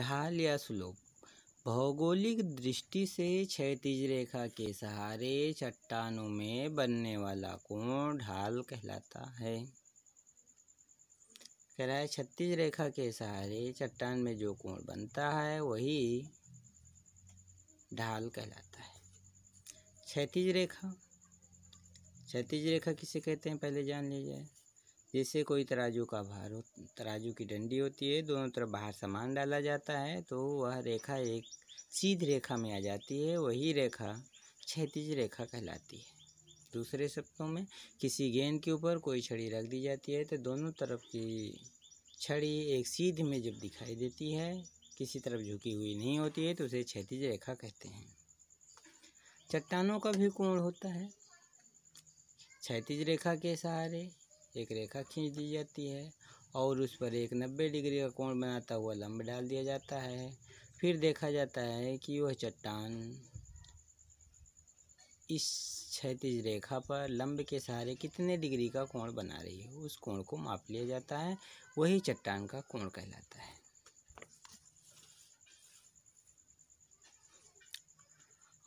ढाल या स्लोप भौगोलिक दृष्टि से क्षैतिज रेखा के सहारे चट्टानों में बनने वाला कोण ढाल कहलाता है कह रहा है छत्तीस रेखा के सहारे चट्टान में जो कोण बनता है वही ढाल कहलाता है क्षैतिज रेखा क्षैतिज रेखा किसे कहते हैं पहले जान लीजिए जैसे कोई तराजू का भार हो तराजू की डंडी होती है दोनों तरफ बाहर सामान डाला जाता है तो वह रेखा एक सीध रेखा में आ जाती है वही रेखा क्षतिज रेखा कहलाती है दूसरे शब्दों में किसी गेंद के ऊपर कोई छड़ी रख दी जाती है तो दोनों तरफ की छड़ी एक सीध में जब दिखाई देती है किसी तरफ झुकी हुई नहीं होती है तो उसे क्षतिज रेखा कहते हैं चट्टानों का भी कोण होता है क्षतिज रेखा के सहारे एक रेखा खींच दी जाती है और उस पर एक नब्बे डिग्री का कोण बनाता हुआ लंब डाल दिया जाता है फिर देखा जाता है कि वह चट्टान इस क्षैतिज रेखा पर लंब के सहारे कितने डिग्री का कोण बना रही है उस कोण को माप लिया जाता है वही चट्टान का कोण कहलाता है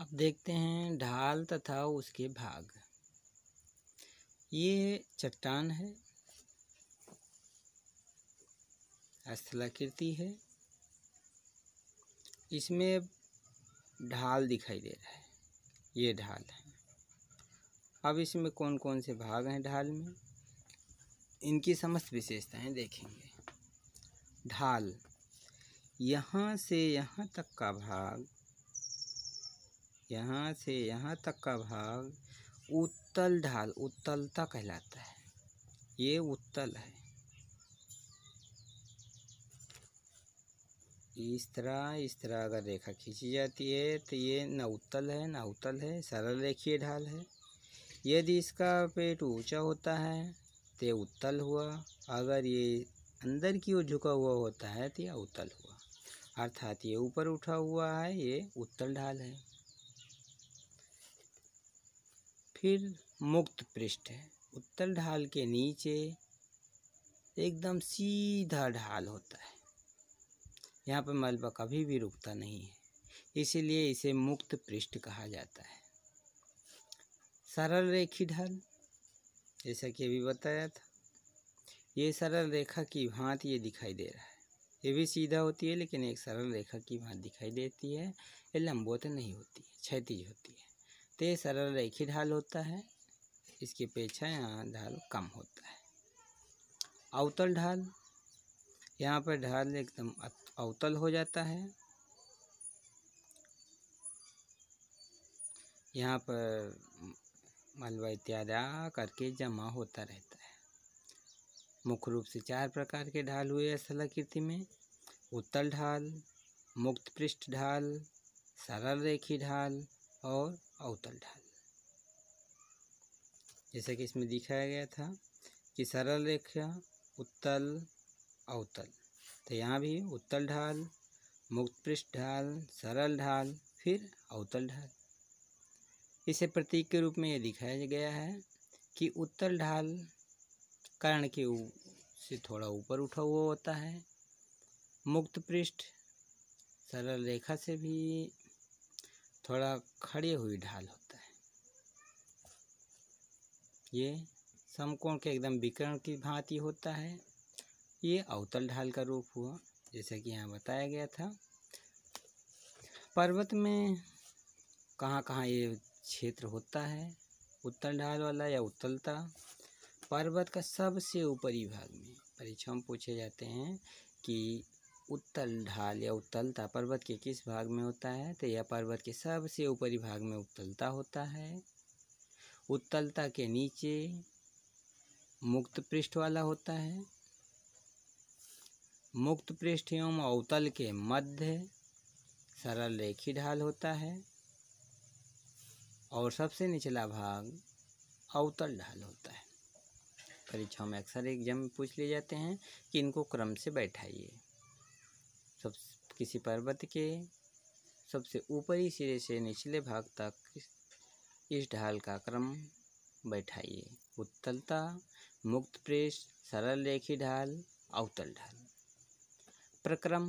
अब देखते हैं ढाल तथा उसके भाग ये चट्टान है स्थलाकृति है इसमें ढाल दिखाई दे रहा है ये ढाल है अब इसमें कौन कौन से भाग हैं ढाल में इनकी समस्त विशेषताएं देखेंगे ढाल यहाँ से यहाँ तक का भाग यहाँ से यहाँ तक का भाग उत्तल ढाल उत्तलता कहलाता है ये उत्तल है इस तरह इस तरह अगर रेखा खींची जाती है तो ये न उत्तल है न उत्तल है सरल रेखीय ढाल है यदि इसका पेट ऊंचा होता है तो उत्तल हुआ अगर ये अंदर की ओर झुका हुआ होता है तो यह उत्तल हुआ अर्थात ये ऊपर उठा हुआ है ये उत्तल ढाल है फिर मुक्त पृष्ठ है उत्तर ढाल के नीचे एकदम सीधा ढाल होता है यहाँ पर मलबा कभी भी रुकता नहीं है इसीलिए इसे मुक्त पृष्ठ कहा जाता है सरल रेखी ढाल जैसा कि अभी बताया था ये सरल रेखा की भांति ये दिखाई दे रहा है ये भी सीधा होती है लेकिन एक सरल रेखा की भांति दिखाई देती है ये लंबोत नहीं होती है क्षतिज होती है ते सरल रेखी ढाल होता है इसकी अपेक्षा यहाँ ढाल कम होता है अवतल ढाल यहाँ पर ढाल एकदम अवतल हो जाता है यहाँ पर मलबा इत्यादि करके जमा होता रहता है मुख्य रूप से चार प्रकार के ढाल हुए स्थलाकृति में उत्तल ढाल मुक्त पृष्ठ ढाल सरल रेखी ढाल और अवतल ढाल जैसा कि इसमें दिखाया गया था कि सरल रेखा उत्तल अवतल तो यहाँ भी उत्तल ढाल मुक्त पृष्ठ ढाल सरल ढाल फिर अवतल ढाल इसे प्रतीक के रूप में यह दिखाया गया है कि उत्तल ढाल कर्ण के से थोड़ा ऊपर उठा हुआ होता है मुक्त पृष्ठ सरल रेखा से भी थोड़ा खड़ी हुई ढाल होता है ये समकोण के एकदम विकरण की भांति होता है ये अवतल ढाल का रूप हुआ जैसा कि यहाँ बताया गया था पर्वत में कहाँ कहाँ ये क्षेत्र होता है उत्तल ढाल वाला या उत्तलता पर्वत का सबसे ऊपरी भाग में परीक्षा में पूछे जाते हैं कि उत्तल ढाल या उत्तलता पर्वत के किस भाग में होता है तो यह पर्वत के सबसे ऊपरी भाग में उत्तलता होता है उत्तलता के नीचे मुक्त पृष्ठ वाला होता है मुक्त पृष्ठ एवं अवतल के मध्य सरल रेखी ढाल होता है और सबसे निचला भाग अवतल ढाल होता है परीक्षाओं में अक्सर एग्जाम में पूछ लिए जाते हैं कि इनको क्रम से बैठाइए सब किसी पर्वत के सबसे ऊपरी सिरे से निचले भाग तक इस ढाल का क्रम बैठाइए उत्तलता मुक्त प्रेस सरल रेखी ढाल अवतल ढाल प्रक्रम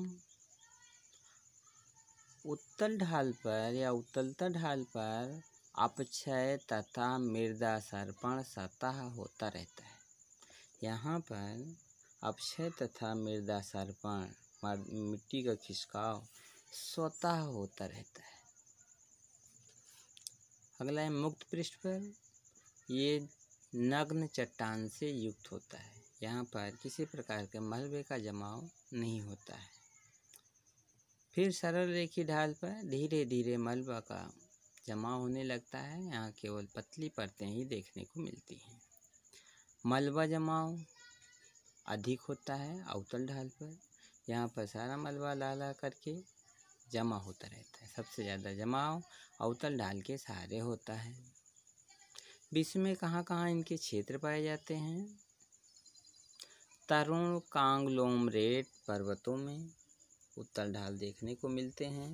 उत्तल ढाल पर या उत्तलता ढाल पर अपक्षय तथा मृदा सर्पण सतह होता रहता है यहाँ पर अपक्षय तथा मृदा सर्पण मिट्टी का खिसकाव स्वतः होता रहता है अगला है मुक्त पृष्ठ पर ये नग्न चट्टान से युक्त होता है यहाँ पर किसी प्रकार के मलबे का जमाव नहीं होता है फिर सरल रेखी ढाल पर धीरे धीरे मलबा का जमा होने लगता है यहाँ केवल पतली परतें ही देखने को मिलती हैं मलबा जमाव अधिक होता है अवतल ढाल पर यहाँ पर सारा मलबा ला ला करके जमा होता रहता है सबसे ज़्यादा जमाव अवतल ढाल के सहारे होता है विश्व में कहाँ कहाँ इनके क्षेत्र पाए जाते हैं तरुण कांगलोमरेट पर्वतों में उत्तल ढाल देखने को मिलते हैं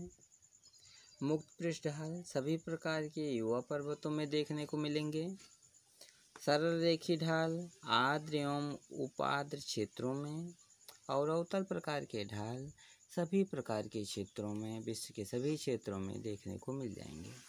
मुक्त पृष्ठ ढाल सभी प्रकार के युवा पर्वतों में देखने को मिलेंगे सरल रेखी ढाल आद्र एवं उपाद्र क्षेत्रों में और अवतल प्रकार के ढाल सभी प्रकार के क्षेत्रों में विश्व के सभी क्षेत्रों में देखने को मिल जाएंगे